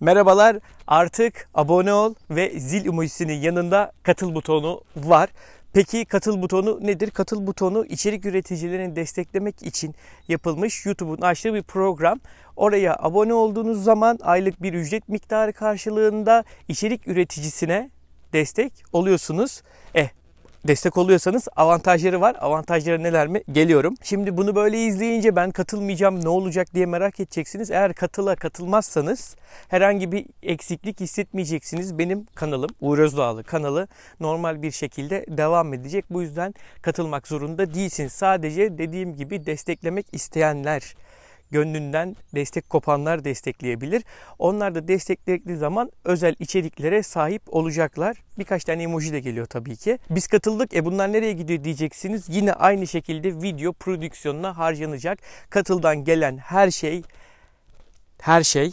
Merhabalar. Artık abone ol ve zil emojisinin yanında katıl butonu var. Peki katıl butonu nedir? Katıl butonu içerik üreticilerini desteklemek için yapılmış YouTube'un açtığı bir program. Oraya abone olduğunuz zaman aylık bir ücret miktarı karşılığında içerik üreticisine destek oluyorsunuz. Eh destek oluyorsanız avantajları var. Avantajları neler mi? Geliyorum. Şimdi bunu böyle izleyince ben katılmayacağım ne olacak diye merak edeceksiniz. Eğer katıla katılmazsanız herhangi bir eksiklik hissetmeyeceksiniz. Benim kanalım Uğur Özdağlı kanalı normal bir şekilde devam edecek. Bu yüzden katılmak zorunda değilsiniz. Sadece dediğim gibi desteklemek isteyenler gönlünden destek kopanlar destekleyebilir. Onlar da desteklediği zaman özel içeriklere sahip olacaklar. Birkaç tane emoji de geliyor tabii ki. Biz katıldık e bunlar nereye gidiyor diyeceksiniz. Yine aynı şekilde video prodüksiyonuna harcanacak. Katıldan gelen her şey her şey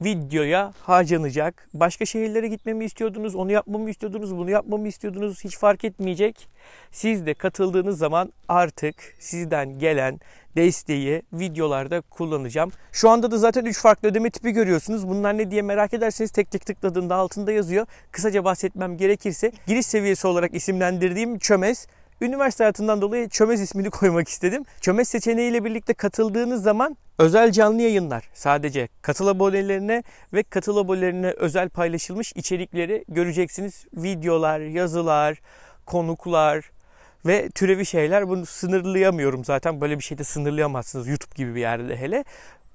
videoya harcanacak. Başka şehirlere gitmemi istiyordunuz, onu yapmamı istiyordunuz, bunu yapmamı istiyordunuz hiç fark etmeyecek. Siz de katıldığınız zaman artık sizden gelen desteği videolarda kullanacağım. Şu anda da zaten 3 farklı ödeme tipi görüyorsunuz. Bunlar ne diye merak ederseniz tek tek tıkladığında altında yazıyor. Kısaca bahsetmem gerekirse giriş seviyesi olarak isimlendirdiğim çömez Üniversite hayatından dolayı çömez ismini koymak istedim. Çömez seçeneğiyle birlikte katıldığınız zaman Özel canlı yayınlar sadece katıl abonelerine ve katıl abonelerine özel paylaşılmış içerikleri göreceksiniz. Videolar, yazılar, konuklar ve türevi şeyler bunu sınırlayamıyorum zaten böyle bir şeyde sınırlayamazsınız YouTube gibi bir yerde hele.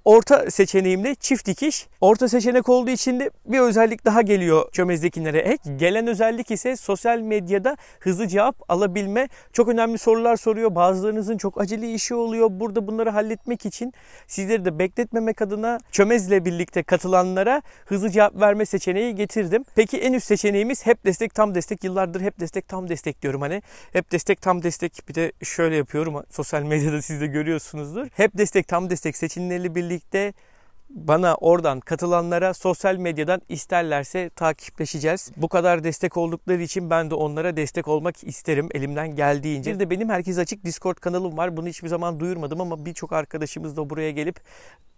Orta seçeneğimde çift dikiş. Orta seçenek olduğu için de bir özellik daha geliyor çömezdekinlere ek. Gelen özellik ise sosyal medyada hızlı cevap alabilme. Çok önemli sorular soruyor. Bazılarınızın çok acili işi oluyor. Burada bunları halletmek için sizleri de bekletmemek adına çömezle birlikte katılanlara hızlı cevap verme seçeneği getirdim. Peki en üst seçeneğimiz hep destek tam destek. Yıllardır hep destek tam destek diyorum hani. Hep destek tam destek bir de şöyle yapıyorum. Sosyal medyada siz de görüyorsunuzdur. Hep destek tam destek seçimleriyle birlikte birlikte bana oradan katılanlara sosyal medyadan isterlerse takipleşeceğiz. Bu kadar destek oldukları için ben de onlara destek olmak isterim elimden geldiğince. Bir de benim Herkes Açık Discord kanalım var. Bunu hiçbir zaman duyurmadım ama birçok arkadaşımız da buraya gelip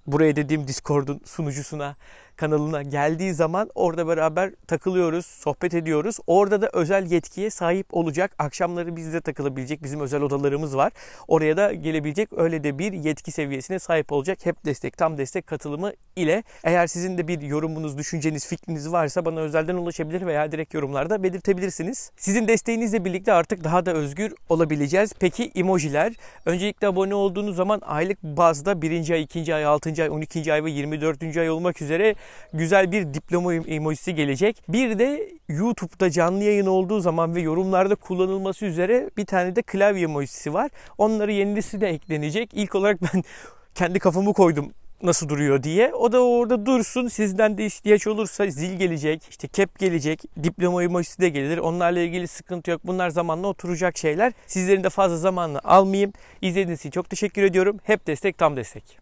buraya dediğim Discord'un sunucusuna kanalına geldiği zaman orada beraber takılıyoruz, sohbet ediyoruz. Orada da özel yetkiye sahip olacak. Akşamları bizde takılabilecek bizim özel odalarımız var. Oraya da gelebilecek öyle de bir yetki seviyesine sahip olacak. Hep destek, tam destek katılımı ile. Eğer sizin de bir yorumunuz, düşünceniz, fikriniz varsa bana özelden ulaşabilir veya direkt yorumlarda belirtebilirsiniz. Sizin desteğinizle birlikte artık daha da özgür olabileceğiz. Peki emojiler. Öncelikle abone olduğunuz zaman aylık bazda birinci ay, ikinci ay, altıncı ay, on ikinci ay ve yirmi 24. ay olmak üzere güzel bir diploma emojisi gelecek. Bir de YouTube'da canlı yayın olduğu zaman ve yorumlarda kullanılması üzere bir tane de klavye emojisi var. Onları yenilisi de eklenecek. İlk olarak ben kendi kafamı koydum nasıl duruyor diye. O da orada dursun. Sizden de ihtiyaç olursa zil gelecek, işte kep gelecek, diploma emojisi de gelir. Onlarla ilgili sıkıntı yok. Bunlar zamanla oturacak şeyler. Sizlerin de fazla zamanla almayayım. İzlediğiniz için çok teşekkür ediyorum. Hep destek tam destek.